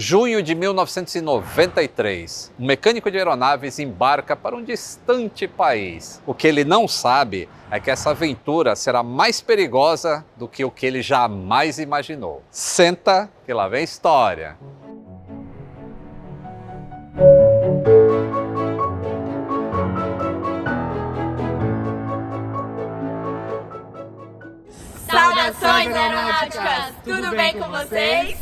Junho de 1993, um mecânico de aeronaves embarca para um distante país. O que ele não sabe é que essa aventura será mais perigosa do que o que ele jamais imaginou. Senta que lá vem história. Saudações aeronáuticas! Tudo bem com vocês?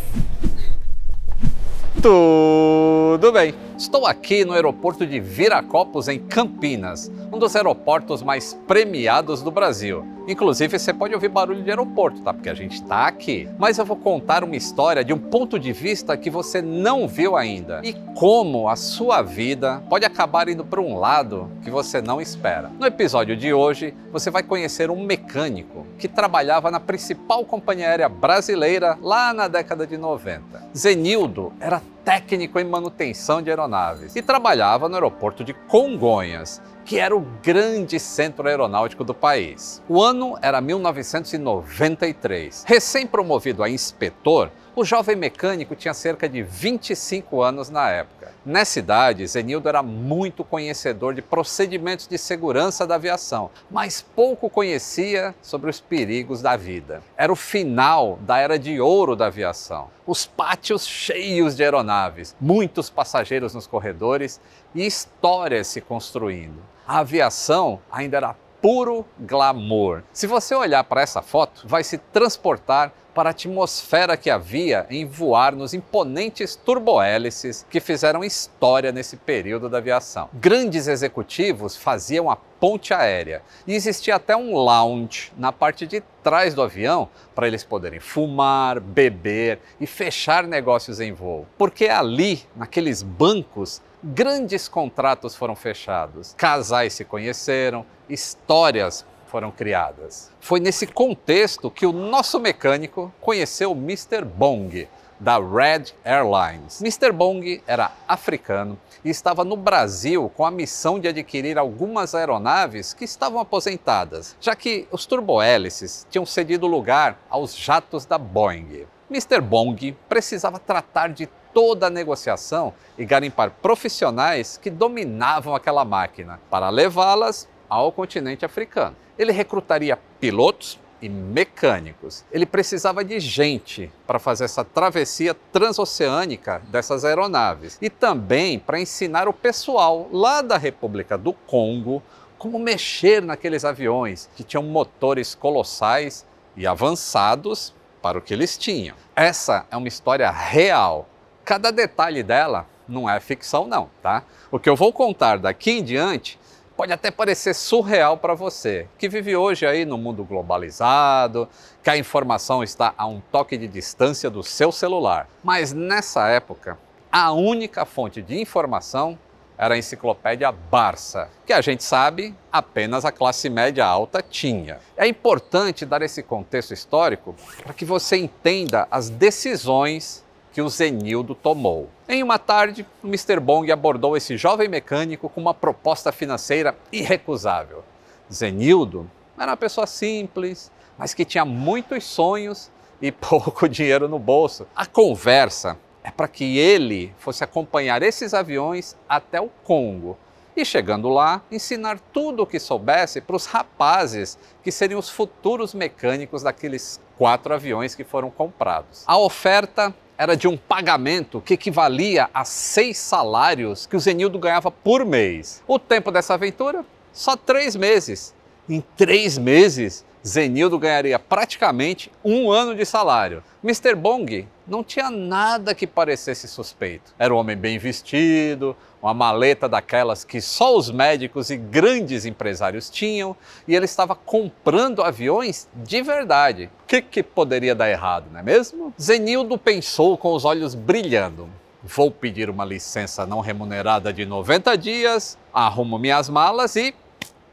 Tudo bem! Estou aqui no aeroporto de Viracopos, em Campinas, um dos aeroportos mais premiados do Brasil. Inclusive, você pode ouvir barulho de aeroporto, tá? Porque a gente está aqui. Mas eu vou contar uma história de um ponto de vista que você não viu ainda e como a sua vida pode acabar indo para um lado que você não espera. No episódio de hoje, você vai conhecer um mecânico que trabalhava na principal companhia aérea brasileira lá na década de 90. Zenildo era técnico em manutenção de aeronaves e trabalhava no aeroporto de Congonhas que era o grande centro aeronáutico do país. O ano era 1993. Recém-promovido a inspetor, o jovem mecânico tinha cerca de 25 anos na época. Nessa idade, Zenildo era muito conhecedor de procedimentos de segurança da aviação, mas pouco conhecia sobre os perigos da vida. Era o final da era de ouro da aviação. Os pátios cheios de aeronaves, muitos passageiros nos corredores e histórias se construindo. A aviação ainda era puro glamour. Se você olhar para essa foto, vai se transportar para a atmosfera que havia em voar nos imponentes turbohélices que fizeram história nesse período da aviação. Grandes executivos faziam a ponte aérea e existia até um lounge na parte de trás do avião para eles poderem fumar, beber e fechar negócios em voo. Porque ali, naqueles bancos, grandes contratos foram fechados, casais se conheceram, histórias foram criadas. Foi nesse contexto que o nosso mecânico conheceu o Mr. Bong, da Red Airlines. Mr. Bong era africano e estava no Brasil com a missão de adquirir algumas aeronaves que estavam aposentadas, já que os turbohélices tinham cedido lugar aos jatos da Boeing. Mr. Bong precisava tratar de toda a negociação e garimpar profissionais que dominavam aquela máquina para levá-las ao continente africano. Ele recrutaria pilotos e mecânicos. Ele precisava de gente para fazer essa travessia transoceânica dessas aeronaves e também para ensinar o pessoal lá da República do Congo como mexer naqueles aviões que tinham motores colossais e avançados para o que eles tinham. Essa é uma história real. Cada detalhe dela não é ficção não, tá? O que eu vou contar daqui em diante pode até parecer surreal para você, que vive hoje aí no mundo globalizado, que a informação está a um toque de distância do seu celular. Mas nessa época, a única fonte de informação era a enciclopédia Barça, que a gente sabe apenas a classe média alta tinha. É importante dar esse contexto histórico para que você entenda as decisões que o Zenildo tomou. Em uma tarde, o Mr. Bong abordou esse jovem mecânico com uma proposta financeira irrecusável. Zenildo era uma pessoa simples, mas que tinha muitos sonhos e pouco dinheiro no bolso. A conversa é para que ele fosse acompanhar esses aviões até o Congo e, chegando lá, ensinar tudo o que soubesse para os rapazes que seriam os futuros mecânicos daqueles quatro aviões que foram comprados. A oferta era de um pagamento que equivalia a seis salários que o Zenildo ganhava por mês. O tempo dessa aventura? Só três meses. Em três meses, Zenildo ganharia praticamente um ano de salário. Mr. Bong não tinha nada que parecesse suspeito. Era um homem bem vestido, uma maleta daquelas que só os médicos e grandes empresários tinham, e ele estava comprando aviões de verdade. O que, que poderia dar errado, não é mesmo? Zenildo pensou com os olhos brilhando. Vou pedir uma licença não remunerada de 90 dias, arrumo minhas malas e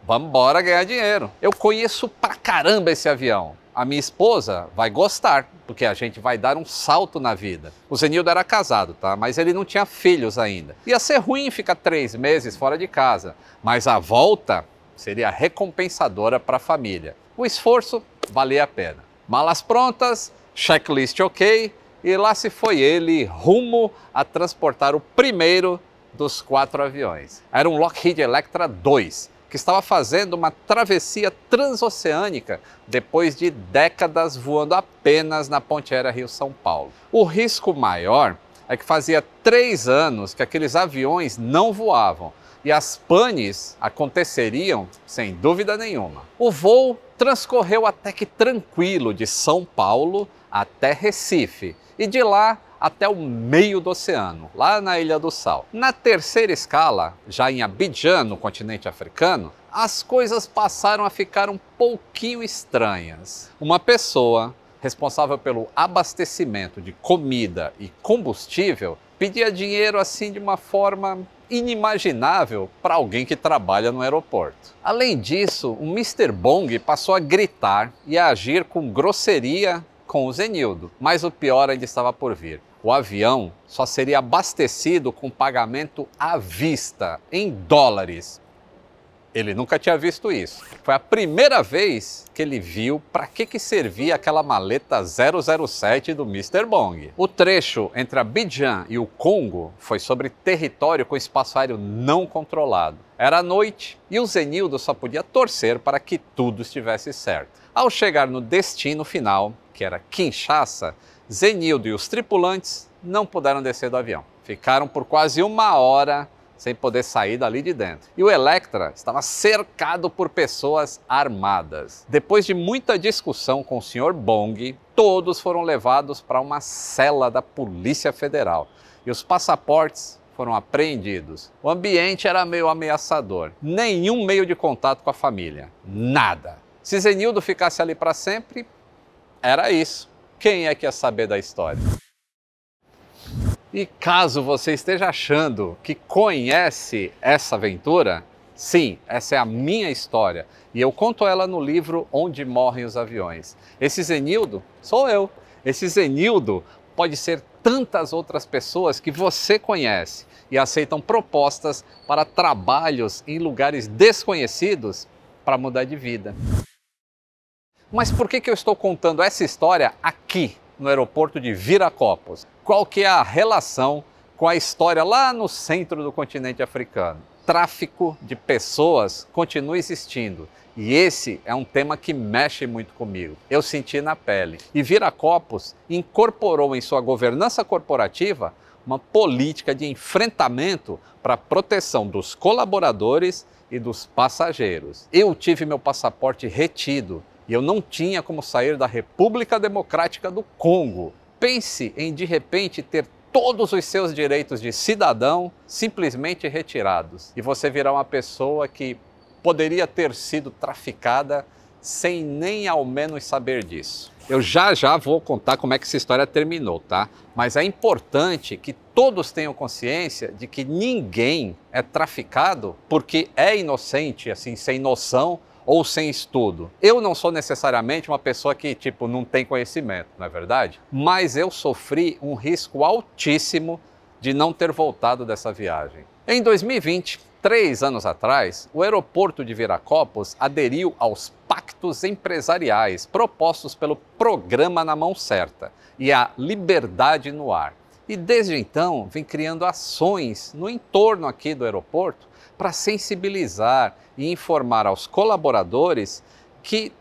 vamos ganhar dinheiro. Eu conheço pra caramba esse avião. A minha esposa vai gostar, porque a gente vai dar um salto na vida. O Zenildo era casado, tá? Mas ele não tinha filhos ainda. Ia ser ruim ficar três meses fora de casa, mas a volta seria recompensadora para a família. O esforço valia a pena. Malas prontas, checklist ok, e lá se foi ele rumo a transportar o primeiro dos quatro aviões. Era um Lockheed Electra 2, que estava fazendo uma travessia transoceânica depois de décadas voando apenas na ponte aérea Rio-São Paulo. O risco maior é que fazia três anos que aqueles aviões não voavam e as panes aconteceriam sem dúvida nenhuma. O voo transcorreu até que tranquilo de São Paulo até Recife e de lá até o meio do oceano, lá na Ilha do Sal. Na terceira escala, já em Abidjan, no continente africano, as coisas passaram a ficar um pouquinho estranhas. Uma pessoa responsável pelo abastecimento de comida e combustível pedia dinheiro assim de uma forma inimaginável para alguém que trabalha no aeroporto. Além disso, o Mr. Bong passou a gritar e a agir com grosseria com o Zenildo, mas o pior ainda estava por vir o avião só seria abastecido com pagamento à vista, em dólares. Ele nunca tinha visto isso. Foi a primeira vez que ele viu para que, que servia aquela maleta 007 do Mr. Bong. O trecho entre Abidjan e o Congo foi sobre território com espaço aéreo não controlado. Era noite e o Zenildo só podia torcer para que tudo estivesse certo. Ao chegar no destino final, que era Kinshasa, Zenildo e os tripulantes não puderam descer do avião. Ficaram por quase uma hora sem poder sair dali de dentro. E o Electra estava cercado por pessoas armadas. Depois de muita discussão com o Sr. Bong, todos foram levados para uma cela da Polícia Federal e os passaportes foram apreendidos. O ambiente era meio ameaçador. Nenhum meio de contato com a família. Nada. Se Zenildo ficasse ali para sempre, era isso. Quem é que ia saber da história? E caso você esteja achando que conhece essa aventura, sim, essa é a minha história e eu conto ela no livro Onde Morrem os Aviões. Esse Zenildo sou eu. Esse Zenildo pode ser tantas outras pessoas que você conhece e aceitam propostas para trabalhos em lugares desconhecidos para mudar de vida. Mas por que, que eu estou contando essa história aqui no aeroporto de Viracopos? Qual que é a relação com a história lá no centro do continente africano? Tráfico de pessoas continua existindo e esse é um tema que mexe muito comigo. Eu senti na pele. E Viracopos incorporou em sua governança corporativa uma política de enfrentamento para a proteção dos colaboradores e dos passageiros. Eu tive meu passaporte retido e eu não tinha como sair da República Democrática do Congo. Pense em de repente ter todos os seus direitos de cidadão simplesmente retirados e você virar uma pessoa que poderia ter sido traficada sem nem ao menos saber disso. Eu já já vou contar como é que essa história terminou, tá? Mas é importante que todos tenham consciência de que ninguém é traficado porque é inocente, assim, sem noção ou sem estudo. Eu não sou necessariamente uma pessoa que, tipo, não tem conhecimento, não é verdade? Mas eu sofri um risco altíssimo de não ter voltado dessa viagem. Em 2020, três anos atrás, o aeroporto de Viracopos aderiu aos pactos empresariais propostos pelo programa Na Mão Certa e a Liberdade no Ar. E desde então, vem criando ações no entorno aqui do aeroporto para sensibilizar e informar aos colaboradores que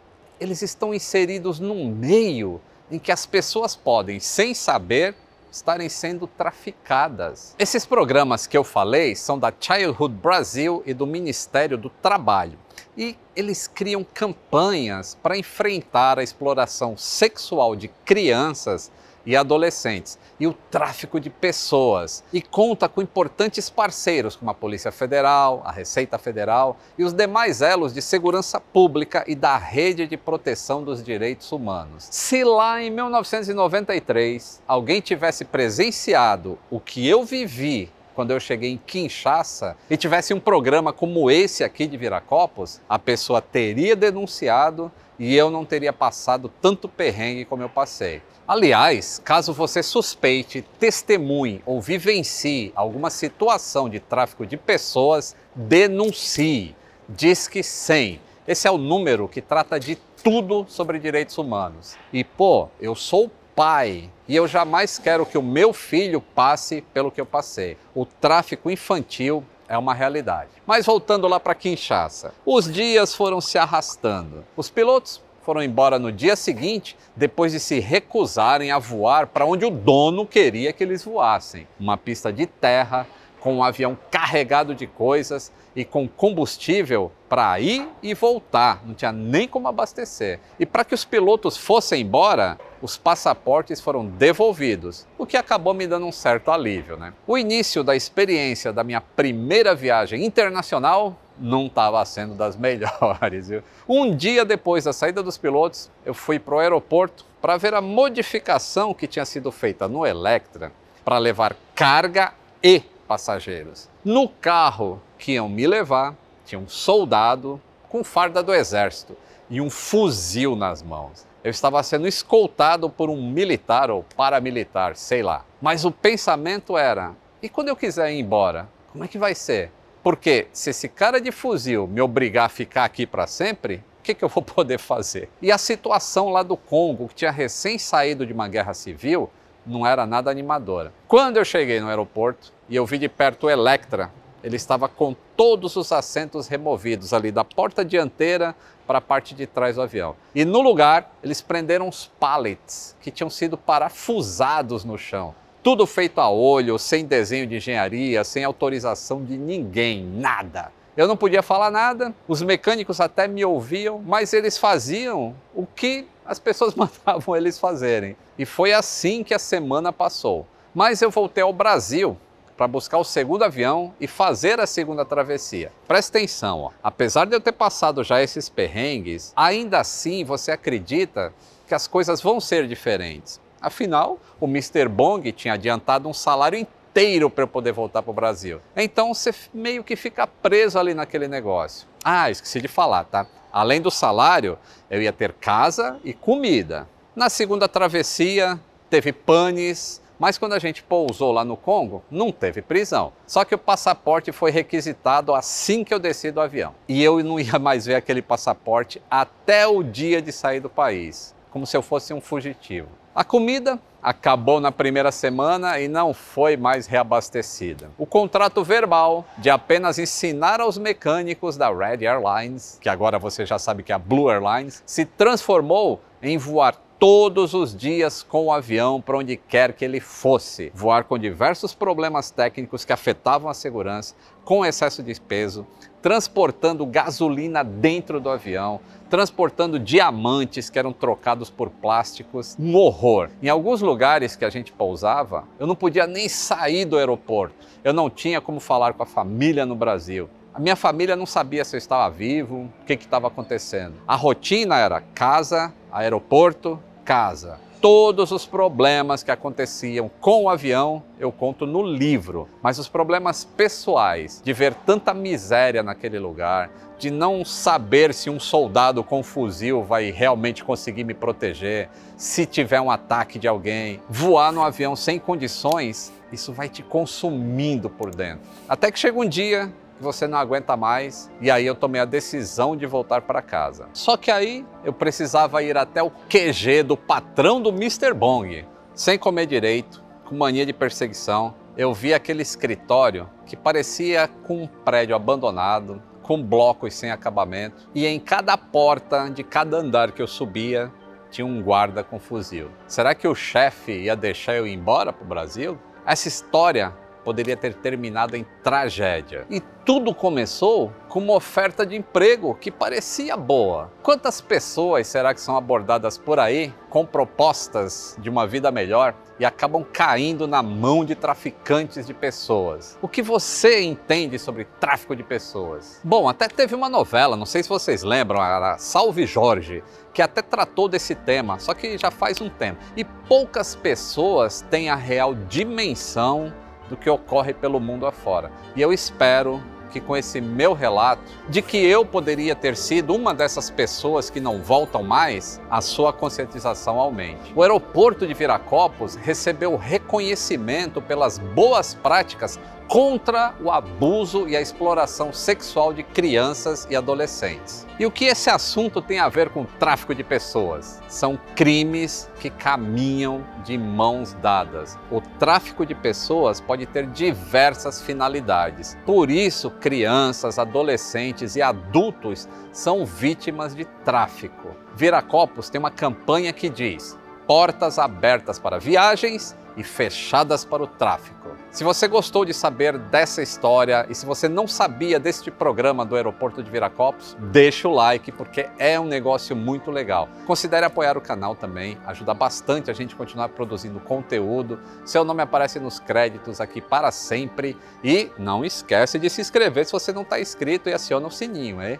eles estão inseridos num meio em que as pessoas podem, sem saber, estarem sendo traficadas. Esses programas que eu falei são da Childhood Brasil e do Ministério do Trabalho. E eles criam campanhas para enfrentar a exploração sexual de crianças e adolescentes e o tráfico de pessoas e conta com importantes parceiros como a Polícia Federal, a Receita Federal e os demais elos de segurança pública e da rede de proteção dos direitos humanos. Se lá em 1993 alguém tivesse presenciado o que eu vivi quando eu cheguei em Kinshasa e tivesse um programa como esse aqui de Viracopos, a pessoa teria denunciado e eu não teria passado tanto perrengue como eu passei. Aliás, caso você suspeite, testemunhe ou vivencie alguma situação de tráfico de pessoas, denuncie. Disque 100. Esse é o número que trata de tudo sobre direitos humanos. E pô, eu sou pai e eu jamais quero que o meu filho passe pelo que eu passei. O tráfico infantil é uma realidade. Mas voltando lá para Kinshasa, os dias foram se arrastando. Os pilotos foram embora no dia seguinte, depois de se recusarem a voar para onde o dono queria que eles voassem uma pista de terra, com um avião carregado de coisas e com combustível para ir e voltar, não tinha nem como abastecer. E para que os pilotos fossem embora, os passaportes foram devolvidos, o que acabou me dando um certo alívio. Né? O início da experiência da minha primeira viagem internacional não estava sendo das melhores. Viu? Um dia depois da saída dos pilotos, eu fui para o aeroporto para ver a modificação que tinha sido feita no Electra para levar carga e passageiros. No carro que iam me levar, tinha um soldado com farda do exército e um fuzil nas mãos. Eu estava sendo escoltado por um militar ou paramilitar, sei lá. Mas o pensamento era: e quando eu quiser ir embora? Como é que vai ser? Porque se esse cara de fuzil me obrigar a ficar aqui para sempre, o que, que, eu vou poder fazer? E a situação lá do Congo, que tinha recém saído de uma guerra civil, não era nada animadora. Quando eu cheguei no aeroporto e eu vi de perto o Electra, ele estava com todos os assentos removidos ali da porta dianteira para a parte de trás do avião. E no lugar, eles prenderam os pallets que tinham sido parafusados no chão. Tudo feito a olho, sem desenho de engenharia, sem autorização de ninguém, nada. Eu não podia falar nada, os mecânicos até me ouviam, mas eles faziam o que as pessoas mandavam eles fazerem. E foi assim que a semana passou. Mas eu voltei ao Brasil para buscar o segundo avião e fazer a segunda travessia. Presta atenção, ó. apesar de eu ter passado já esses perrengues, ainda assim você acredita que as coisas vão ser diferentes. Afinal, o Mr. Bong tinha adiantado um salário inteiro para eu poder voltar para o Brasil. Então você meio que fica preso ali naquele negócio. Ah, esqueci de falar, tá? Além do salário, eu ia ter casa e comida. Na segunda travessia, teve panes, mas quando a gente pousou lá no Congo, não teve prisão. Só que o passaporte foi requisitado assim que eu desci do avião. E eu não ia mais ver aquele passaporte até o dia de sair do país, como se eu fosse um fugitivo. A comida acabou na primeira semana e não foi mais reabastecida. O contrato verbal de apenas ensinar aos mecânicos da Red Airlines, que agora você já sabe que é a Blue Airlines, se transformou em voar todos os dias com o avião para onde quer que ele fosse, voar com diversos problemas técnicos que afetavam a segurança, com excesso de peso, transportando gasolina dentro do avião, transportando diamantes que eram trocados por plásticos, um horror. Em alguns lugares que a gente pousava, eu não podia nem sair do aeroporto. Eu não tinha como falar com a família no Brasil. A minha família não sabia se eu estava vivo, o que estava acontecendo. A rotina era casa, aeroporto, casa. Todos os problemas que aconteciam com o avião eu conto no livro, mas os problemas pessoais de ver tanta miséria naquele lugar, de não saber se um soldado com fuzil vai realmente conseguir me proteger, se tiver um ataque de alguém, voar no avião sem condições, isso vai te consumindo por dentro. Até que chega um dia que você não aguenta mais. E aí eu tomei a decisão de voltar para casa. Só que aí eu precisava ir até o QG do patrão do Mr. Bong, sem comer direito, com mania de perseguição. Eu vi aquele escritório que parecia com um prédio abandonado, com blocos sem acabamento. E em cada porta de cada andar que eu subia, tinha um guarda com fuzil. Será que o chefe ia deixar eu ir embora para o Brasil? Essa história poderia ter terminado em tragédia. E tudo começou com uma oferta de emprego que parecia boa. Quantas pessoas será que são abordadas por aí com propostas de uma vida melhor e acabam caindo na mão de traficantes de pessoas? O que você entende sobre tráfico de pessoas? Bom, até teve uma novela, não sei se vocês lembram, era Salve Jorge, que até tratou desse tema, só que já faz um tempo. E poucas pessoas têm a real dimensão do que ocorre pelo mundo afora. E eu espero que com esse meu relato de que eu poderia ter sido uma dessas pessoas que não voltam mais, a sua conscientização aumente. O aeroporto de Viracopos recebeu reconhecimento pelas boas práticas contra o abuso e a exploração sexual de crianças e adolescentes. E o que esse assunto tem a ver com tráfico de pessoas? São crimes que caminham de mãos dadas. O tráfico de pessoas pode ter diversas finalidades. Por isso, crianças, adolescentes e adultos são vítimas de tráfico. Viracopos tem uma campanha que diz: portas abertas para viagens e fechadas para o tráfico. Se você gostou de saber dessa história e se você não sabia deste programa do aeroporto de Viracopos, deixa o like porque é um negócio muito legal. Considere apoiar o canal também, ajuda bastante a gente continuar produzindo conteúdo. Seu nome aparece nos créditos aqui para sempre e não esquece de se inscrever se você não está inscrito e aciona o sininho, hein?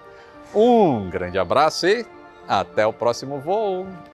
Um grande abraço e até o próximo voo!